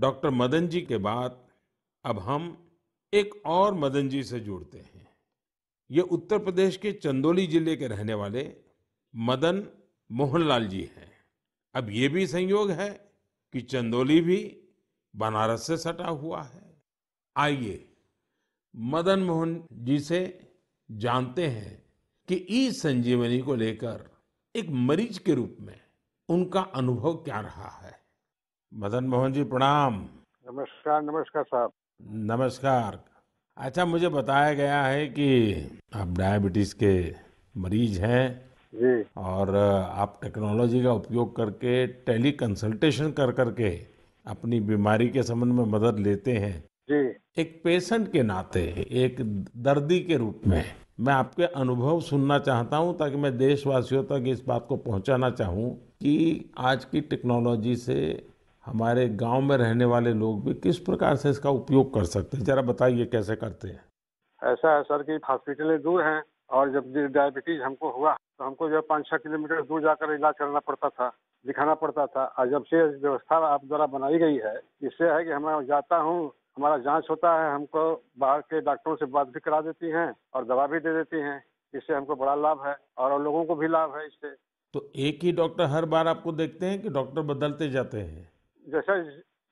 doctor Madan जी के बाद अब हम एक और मदन जी से जुड़ते हैं ये उत्तर प्रदेश के चंदौली जिले के रहने वाले मदन मोहनलाल जी हैं अब ये भी संयोग है कि चंदौली भी बनारस से सटा हुआ है आइए मदन मोहन जी से जानते हैं कि ई संजीवनी को लेकर एक मरीज के रूप में उनका अनुभव क्या रहा है मदन मोहन जी प्रणाम नमस्कार नमस्कार साहब नमस्कार अच्छा मुझे बताया गया है कि आप डायबिटीज के मरीज हैं जी और आप टेक्नोलॉजी का उपयोग करके टेली कंसल्टेशन कर करके अपनी बीमारी के संबंध में मदद लेते हैं जी एक पेशेंट के नाते एक दर्दी के रूप में मैं आपके अनुभव सुनना चाहता हूं ताकि मैं देशवासियों तक इस बात को पहुंचाना चाहूं कि आज की टेक्नोलॉजी से हमारे गांव में रहने वाले लोग भी किस प्रकार से इसका उपयोग कर सकते हैं जरा बताइए कैसे करते हैं ऐसा है सर कि हॉस्पिटलें दूर हैं और जब डायबिटीज हमको हुआ तो हमको जो है पाँच छः किलोमीटर दूर जाकर इलाज करना पड़ता था दिखाना पड़ता था और जब से व्यवस्था आप द्वारा बनाई गई है इससे है कि मैं जाता हूँ हमारा जांच होता है हमको बाहर के डॉक्टरों से बात भी करा देती हैं और दवा भी दे देती हैं इससे हमको बड़ा लाभ है और लोगों को भी लाभ है इससे तो एक ही डॉक्टर हर बार आपको देखते हैं कि डॉक्टर बदलते जाते हैं जैसा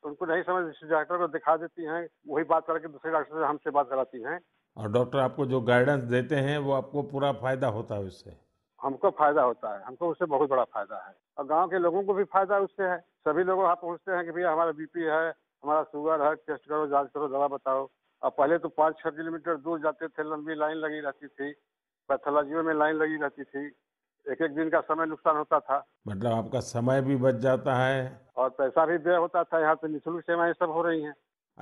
उनको नहीं समझ डॉक्टर को दिखा देती हैं वही बात करके दूसरे डॉक्टर से हमसे बात कराती हैं और डॉक्टर आपको जो गाइडेंस देते हैं वो आपको पूरा फायदा होता है उससे हमको फायदा होता है हमको उससे बहुत बड़ा फायदा है और गाँव के लोगों को भी फायदा उससे है सभी लोग वहाँ पहुँचते हैं कि भैया हमारा बीपी है हमारा शुगर है टेस्ट करो जांच करो दवा बताओ अब पहले तो पाँच छः किलोमीटर दूर जाते थे लंबी लाइन लगी रहती थी पैथोलॉजियों में लाइन लगी रहती थी एक एक दिन का समय नुकसान होता था मतलब आपका समय भी बच जाता है और पैसा भी व्यय होता था यहाँ पे निःशुल्क सेवाएं सब हो रही हैं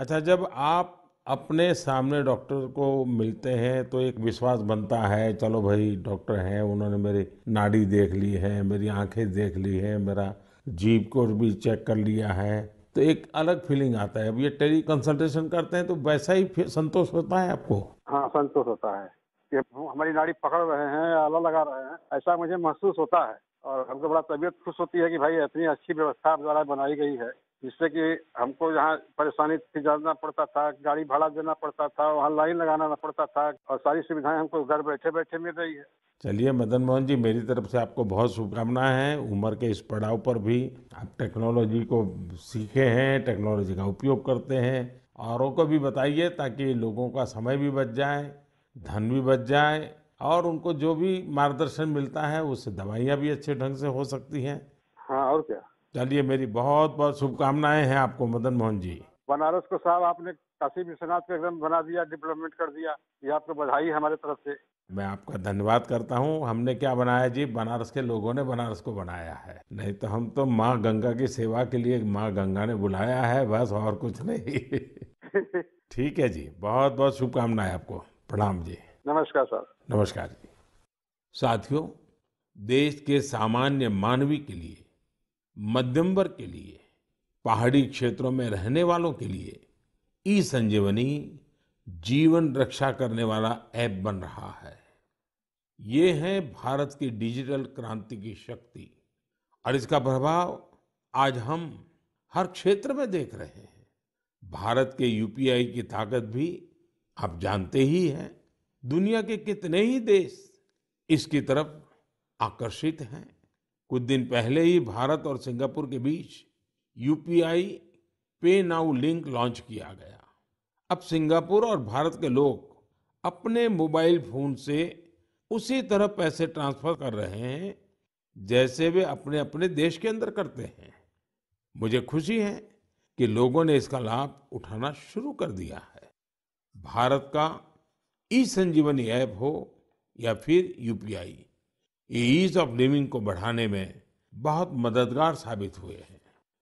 अच्छा जब आप अपने सामने डॉक्टर को मिलते हैं तो एक विश्वास बनता है चलो भाई डॉक्टर हैं उन्होंने मेरी नाड़ी देख ली है मेरी आंखें देख ली है मेरा जीप को भी चेक कर लिया है तो एक अलग फीलिंग आता है अब ये टेली कंसल्टेशन करते हैं तो वैसा ही संतोष होता है आपको हाँ संतोष होता है कि हमारी नाड़ी पकड़ रहे हैं आला लगा रहे हैं ऐसा मुझे महसूस होता है और हमको बड़ा तबीयत खुश होती है कि भाई इतनी अच्छी व्यवस्था द्वारा बनाई गई है जिससे कि हमको यहाँ परेशानी से जाना पड़ता था गाड़ी भाड़ा देना पड़ता था वहाँ लाइन लगाना पड़ता था और सारी सुविधाएं हमको घर बैठे बैठे मिल रही है चलिए मदन मोहन जी मेरी तरफ से आपको बहुत शुभकामनाएं हैं उम्र के इस पड़ाव पर भी आप टेक्नोलॉजी को सीखे हैं टेक्नोलॉजी का उपयोग करते हैं औरों को भी बताइए ताकि लोगों का समय भी बच जाए धन भी बच जाए और उनको जो भी मार्गदर्शन मिलता है उससे दवाइयाँ भी अच्छे ढंग से हो सकती हैं हाँ और क्या चलिए मेरी बहुत बहुत शुभकामनाएं हैं आपको मदन मोहन जी बनारस को साहब आपने काशी विश्वनाथ का एकदम बना दिया डिप्लोमेंट कर दिया ये आपको तो बधाई हमारे तरफ से मैं आपका धन्यवाद करता हूँ हमने क्या बनाया जी बनारस के लोगों ने बनारस को बनाया है नहीं तो हम तो माँ गंगा की सेवा के लिए माँ गंगा ने बुलाया है बस और कुछ नहीं ठीक है जी बहुत बहुत शुभकामनाएं आपको प्रणाम जी नमस्कार सर नमस्कार जी साथियों देश के सामान्य मानवी के लिए मध्यम वर्ग के लिए पहाड़ी क्षेत्रों में रहने वालों के लिए ई संजीवनी जीवन रक्षा करने वाला ऐप बन रहा है ये है भारत की डिजिटल क्रांति की शक्ति और इसका प्रभाव आज हम हर क्षेत्र में देख रहे हैं भारत के यूपीआई की ताकत भी आप जानते ही हैं दुनिया के कितने ही देश इसकी तरफ आकर्षित हैं कुछ दिन पहले ही भारत और सिंगापुर के बीच UPI PayNow link launch किया गया अब सिंगापुर और भारत के लोग अपने मोबाइल फोन से उसी तरह पैसे ट्रांसफर कर रहे हैं जैसे वे अपने अपने देश के अंदर करते हैं मुझे खुशी है कि लोगों ने इसका लाभ उठाना शुरू कर दिया है भारत का ई संजीवनी ऐप हो या फिर यूपीआई ये ईज ऑफ लिविंग को बढ़ाने में बहुत मददगार साबित हुए हैं